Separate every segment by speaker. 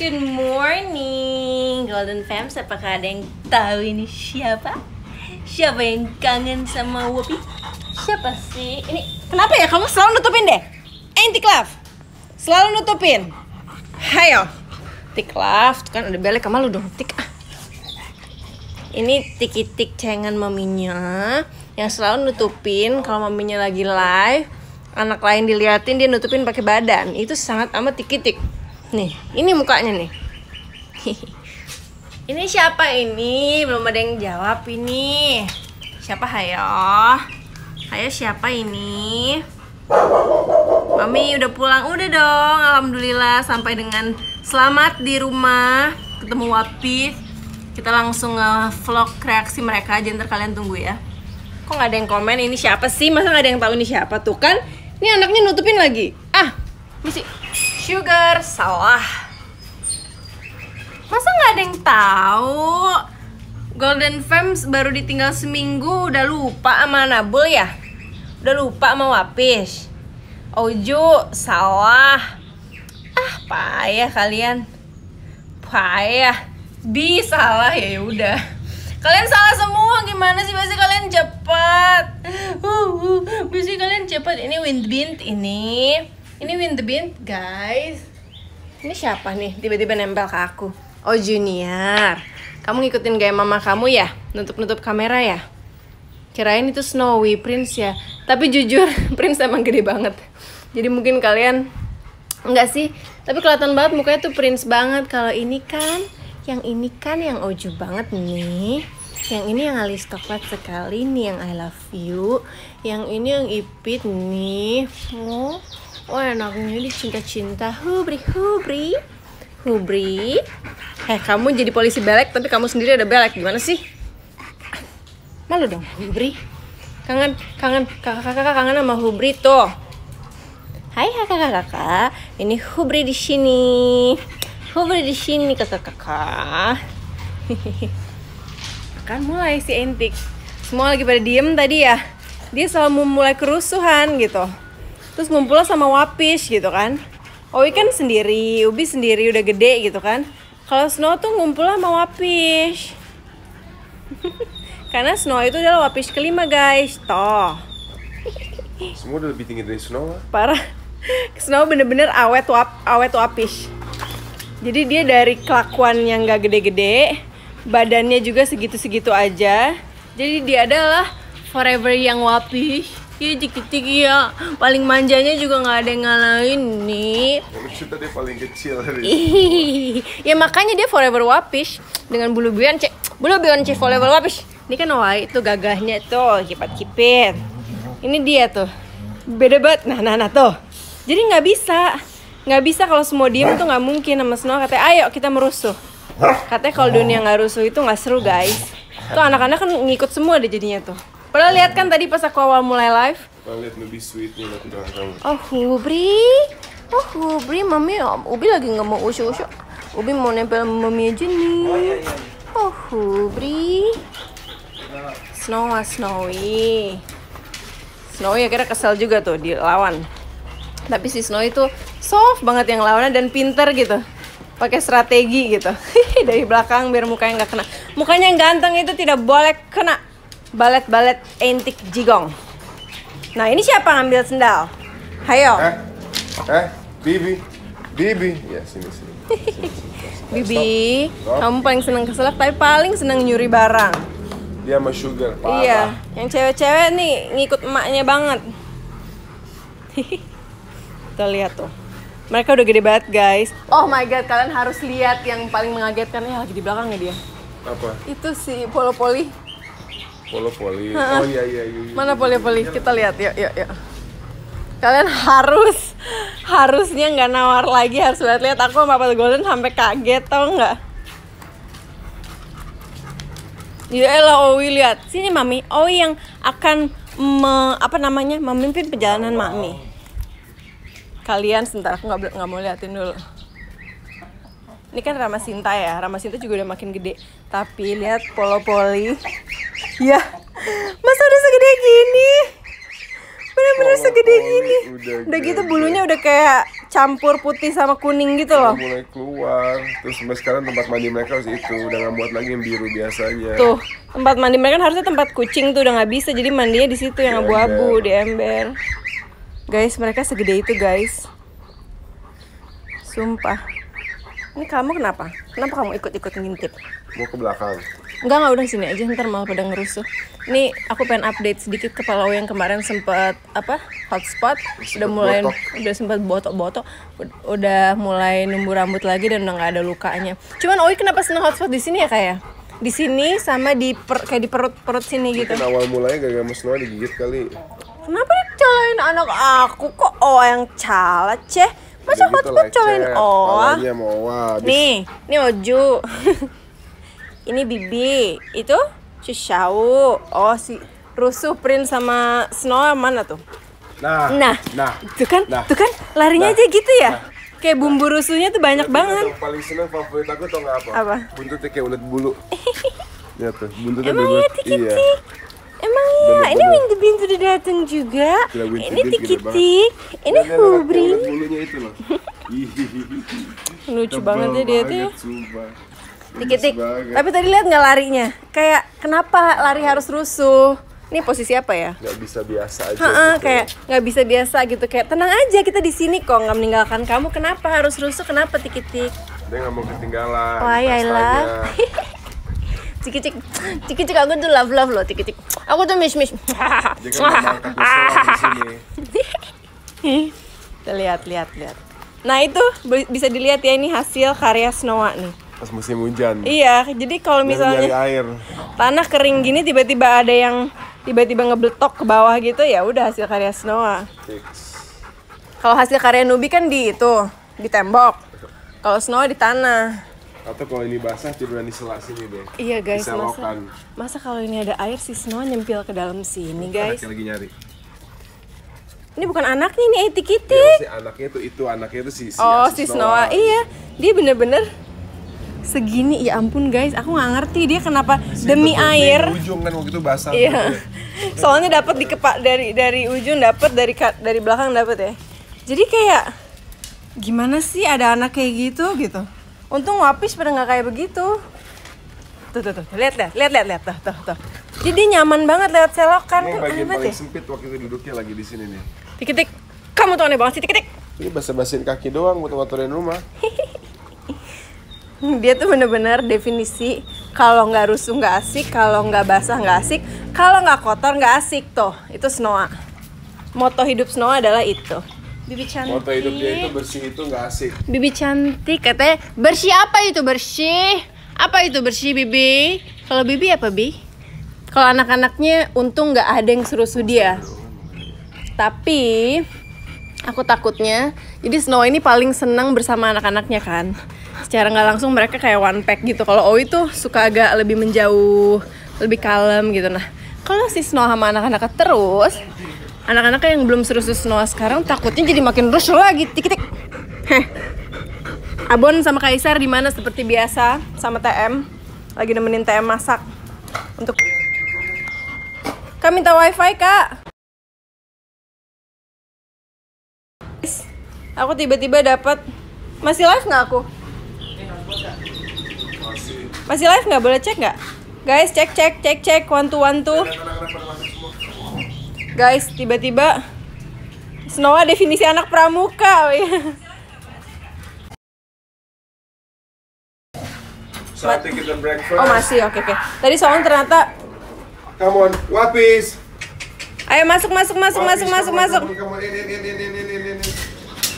Speaker 1: Good morning, Golden Fam. Apakah ada yang tahu ini siapa? Siapa yang kangen sama Wopi? Siapa sih? Ini kenapa ya kamu selalu nutupin deh? Anti eh, Love, selalu nutupin. Hayo, Tik Love, tuh kan ada balik sama lu dong, Tik. Ah. Ini tik-tik cengen maminya yang selalu nutupin kalau maminya lagi live anak lain diliatin dia nutupin pakai badan itu sangat amat tikitik Nih, ini mukanya nih. ini siapa ini? Belum ada yang jawab ini. Siapa hayo? Hayo siapa ini? Mami udah pulang, udah dong. Alhamdulillah sampai dengan selamat di rumah. Ketemu Wapi. Kita langsung nge-vlog reaksi mereka aja ntar kalian tunggu ya. Kok nggak ada yang komen ini siapa sih? Masa nggak ada yang tahu ini siapa tuh kan? Ini anaknya nutupin lagi. Ah, misi sugar salah masa nggak ada yang tahu Golden Femmes baru ditinggal seminggu udah lupa sama Nabul ya udah lupa sama Wapish, Ojo salah ah payah kalian payah bi salah ya udah kalian salah semua gimana sih pasti kalian cepat uh, uh, pasti kalian cepat ini wind bint ini ini Win the Bean, guys. Ini siapa nih? Tiba-tiba nempel ke aku. Oh, Junior. Kamu ngikutin gaya mama kamu ya? Nutup-nutup kamera ya? Kirain itu Snowy Prince ya. Tapi jujur, Prince emang gede banget. Jadi mungkin kalian nggak sih, tapi kelihatan banget mukanya tuh Prince banget. Kalau ini kan, yang ini kan yang oju banget nih yang ini yang alis coklat sekali nih yang I love you yang ini yang ipit nih oh Oh enaknya di cinta-cinta Hubri, Hubri Hubri Eh kamu jadi polisi belek tapi kamu sendiri ada belek Gimana sih? Malu dong Hubri Kangen, kangen, kakak-kakak kangen sama Hubri tuh Hai kakak-kakak Ini Hubri di sini Hubri di sini kakak-kakak Kan mulai si Entik Semua lagi pada diem tadi ya Dia selalu mulai kerusuhan gitu terus ngumpul sama Wapis gitu kan Owi kan sendiri Ubi sendiri udah gede gitu kan kalau Snow tuh ngumpul sama Wapis karena Snow itu adalah Wapis kelima guys toh semua udah lebih tinggi dari Snow lah. parah Snow bener-bener awet wap awet Wapis jadi dia dari kelakuan yang gak gede-gede badannya juga segitu-segitu aja jadi dia adalah forever yang Wapis ya dikit-dikit ya paling manjanya juga nggak ada yang ngalahin nih lucu tadi paling kecil hari ya makanya dia forever wapish dengan bulu bian cek bulu bian cek forever wapish ini kan wai itu gagahnya tuh kipat kipit ini dia tuh beda banget nah nah nah tuh jadi nggak bisa nggak bisa kalau semua diem tuh nggak mungkin sama Snow katanya ayo kita merusuh katanya kalau dunia nggak rusuh itu nggak seru guys tuh anak-anak kan ngikut semua deh jadinya tuh Pernah lihat kan tadi pas aku awal mulai live? Pernah lihat lebih nih aku bilang kamu. Oh Hubri, oh Hubri, mami, oh, Ubi lagi nggak mau usuh-usuh. Ubi mau nempel mami aja nih. Oh Hubri, Snow Snowy. Snowy akhirnya kesel juga tuh di lawan. Tapi si Snowy itu soft banget yang lawannya dan pinter gitu pakai strategi gitu dari belakang biar mukanya nggak kena mukanya yang ganteng itu tidak boleh kena Balet-balet antik jigong. Nah, ini siapa ngambil sendal? Hayo. Eh, eh, Bibi. Bibi. Ya, sini, sini. sini, Bibi, Stop. kamu paling seneng keselak, tapi paling seneng nyuri barang. Dia sama Sugar, parah. Iya, yang cewek-cewek nih ngikut emaknya banget. Kita lihat tuh. Mereka udah gede banget, guys. Oh my god, kalian harus lihat yang paling mengagetkan. Ya, lagi di belakangnya dia. Apa? Itu si Polo Poli. Polo poli. oh iya iya iya. iya. Mana poli poli? Kita lihat yuk yuk yuk. Kalian harus harusnya nggak nawar lagi harus lihat-lihat aku sama Papa Golden sampai kaget tau nggak? Ya elah Owi lihat sini mami Owi yang akan me, apa namanya memimpin perjalanan wow. mami. Kalian sebentar aku nggak nggak mau liatin dulu ini kan Rama Sinta ya Rama Sinta juga udah makin gede tapi lihat Polo Poli Iya. Masa udah segede gini? Bener-bener segede gini. Udah, udah gitu bulunya udah kayak campur putih sama kuning gitu udah Mulai keluar. Terus sampai sekarang tempat mandi mereka harus itu udah gak buat lagi yang biru biasanya. Tuh tempat mandi mereka kan harusnya tempat kucing tuh udah gak bisa jadi mandinya di situ yang iya, abu-abu iya. di ember. Guys mereka segede itu guys. Sumpah. Ini kamu kenapa? Kenapa kamu ikut-ikut ngintip? Mau ke belakang. Enggak enggak udah sini aja ntar malah pada ngerusuh. ini aku pengen update sedikit Palau yang kemarin sempat apa hotspot udah mulai botok. udah sempat botok-botok udah mulai numbu rambut lagi dan udah nggak ada lukanya. Cuman Oi kenapa seneng hotspot di sini ya kayak? Ya? Di sini sama di per, kayak di perut-perut sini gitu. awal mulanya gak gara Mas digigit kali. Kenapa dicolain anak aku kok oh yang cala ceh? Masa hotspot colain O. Nih, nih Oju. ini bibi itu Shao. oh si rusuh print sama snow mana tuh nah nah, nah tuh kan nah, tuh kan larinya nah, aja gitu ya nah. Kayak bumbu rusuhnya tuh banyak Tapi banget. Yang paling seneng favorit aku tau gak apa? Apa? Buntutnya kayak ulat bulu. Lihat tuh, buntutnya Emang ya tiki iya. Emang iya, bener, ini Windy Bean sudah datang juga. Gila, ini tikiti, ini Hubri. Bulunya itu loh. Lucu banget ya dia tuh. Ya dikit Tapi tadi lihat nggak larinya? Kayak kenapa lari harus rusuh? Ini posisi apa ya? Nggak bisa biasa aja. Ha -ha, gitu. Kayak nggak bisa biasa gitu. Kayak tenang aja kita di sini kok nggak meninggalkan kamu. Kenapa harus rusuh? Kenapa tikitik? Dia nggak mau ketinggalan. Wah ya lah. Cikicik, cikicik aku tuh love love loh cikicik. Aku tuh mish mish. Dia kan lihat lihat lihat. Nah itu bisa dilihat ya ini hasil karya Snowa nih pas musim hujan iya jadi kalau misalnya air. tanah kering gini tiba-tiba ada yang tiba-tiba ngebletok ke bawah gitu ya udah hasil karya Snowa kalau hasil karya Nubi kan di itu di tembok kalau Snowa di tanah atau kalau ini basah tidur di sela sini deh iya guys Diselokan. masa masa kalau ini ada air si Snowa nyempil ke dalam sini guys lagi nyari ini bukan anaknya ini etik eh, ya, si anaknya itu itu anaknya itu si, si oh si Snowa. Snowa iya dia bener-bener segini ya ampun guys aku nggak ngerti dia kenapa Masih demi air ujung kan waktu itu basah iya. soalnya dapat di kepak dari dari ujung dapat dari dari belakang dapat ya jadi kayak gimana sih ada anak kayak gitu gitu untung wapis pada nggak kayak begitu tuh tuh tuh lihat lihat lihat lihat lihat tuh tuh tuh jadi nyaman banget lewat selokan ini bagian paling ya? sempit waktu itu duduknya lagi di sini nih tiketik kamu tuh aneh banget sih tiketik ini basa-basin kaki doang buat ngotorin rumah dia tuh bener-bener definisi kalau nggak rusuh nggak asik, kalau nggak basah nggak asik, kalau nggak kotor nggak asik tuh. Itu Snoa. Moto hidup Snoa adalah itu. Bibi cantik. Moto hidup dia itu bersih itu nggak asik. Bibi cantik katanya bersih apa itu bersih? Apa itu bersih Bibi? Kalau Bibi apa Bi? Kalau anak-anaknya untung nggak ada yang seru-seru dia. Tapi aku takutnya jadi Snow ini paling senang bersama anak-anaknya kan secara nggak langsung mereka kayak one pack gitu kalau Owi tuh suka agak lebih menjauh lebih kalem gitu nah kalau si Snow sama anak-anaknya terus anak-anaknya yang belum seru-seru Snow sekarang takutnya jadi makin rusuh lagi tikitik heh Abon sama Kaisar di mana seperti biasa sama TM lagi nemenin TM masak untuk kami minta wifi kak aku tiba-tiba dapat masih live nggak aku masih live nggak boleh cek nggak guys cek cek cek cek one two one two guys tiba-tiba Snowa definisi anak pramuka oh iya. Oh masih, oke okay, oke. Okay. Tadi soalnya ternyata. Come on, wapis. Ayo masuk masuk masuk wapis, masuk masuk masuk. Come on, in, in, in, in, in, in, in.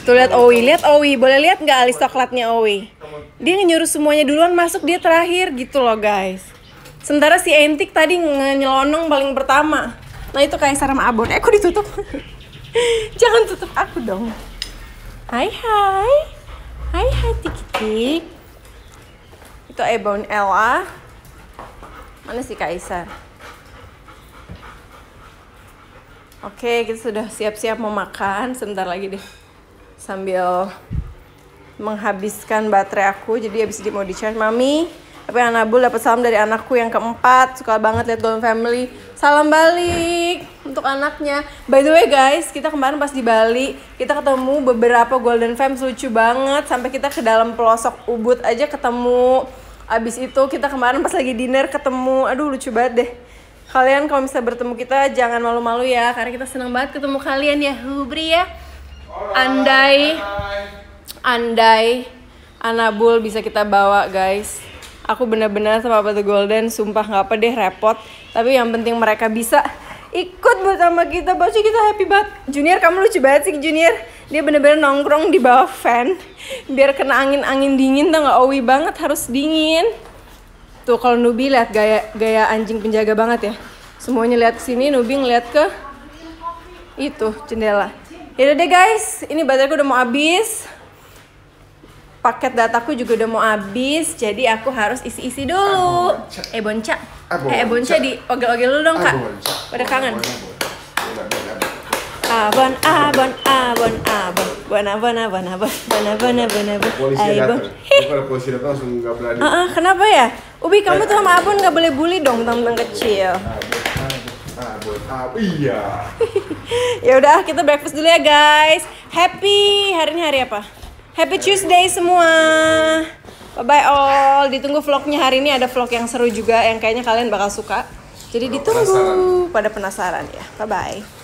Speaker 1: Tuh lihat Owi, lihat Owi. Boleh lihat nggak alis coklatnya Owi? Dia nyuruh semuanya duluan masuk, dia terakhir gitu loh guys. Sementara si Entik tadi nyelonong paling pertama. Nah itu kayak sama Abon. Eh, aku ditutup. Jangan tutup aku dong. Hai hai. Hai hai tik-tik. Itu Abon Ella. Mana si Kaisar? Oke, kita sudah siap-siap mau makan. Sebentar lagi deh sambil menghabiskan baterai aku jadi habis ini mau di charge mami tapi Anabul dapat salam dari anakku yang keempat suka banget lihat Golden Family salam balik untuk anaknya by the way guys kita kemarin pas di Bali kita ketemu beberapa Golden fam lucu banget sampai kita ke dalam pelosok Ubud aja ketemu abis itu kita kemarin pas lagi dinner ketemu aduh lucu banget deh kalian kalau misalnya bertemu kita jangan malu-malu ya karena kita senang banget ketemu kalian ya Hubri ya andai andai Anabul bisa kita bawa guys aku bener-bener sama The Golden sumpah nggak apa deh repot tapi yang penting mereka bisa ikut bersama kita pasti kita happy banget Junior kamu lucu banget sih Junior dia bener-bener nongkrong di bawah fan biar kena angin-angin dingin tuh nggak owi banget harus dingin tuh kalau Nubi lihat gaya gaya anjing penjaga banget ya semuanya lihat sini Nubi ngeliat ke itu jendela Yaudah deh guys, ini bateraiku udah mau habis. Paket dataku juga udah mau habis, jadi aku harus isi-isi dulu. Abonca. Eh bonca. Abonca. Eh bonca di ogel-ogel dulu dong, Kak. Pada kangen. Abon, abon, abon, abon, abon, abon, abon, abon, abon, abon, abon, polisi datang. Kalau polisi datang langsung nggak berani. Ah, uh, kenapa ya? Ubi kamu tuh sama abon gak boleh bully dong teman kecil. Abon, abon, abon, abon, iya. ya udah kita breakfast dulu ya guys. Happy hari ini hari apa? Happy Tuesday semua. Bye bye all. Ditunggu vlognya hari ini ada vlog yang seru juga yang kayaknya kalian bakal suka. Jadi ditunggu pada penasaran ya. Bye bye.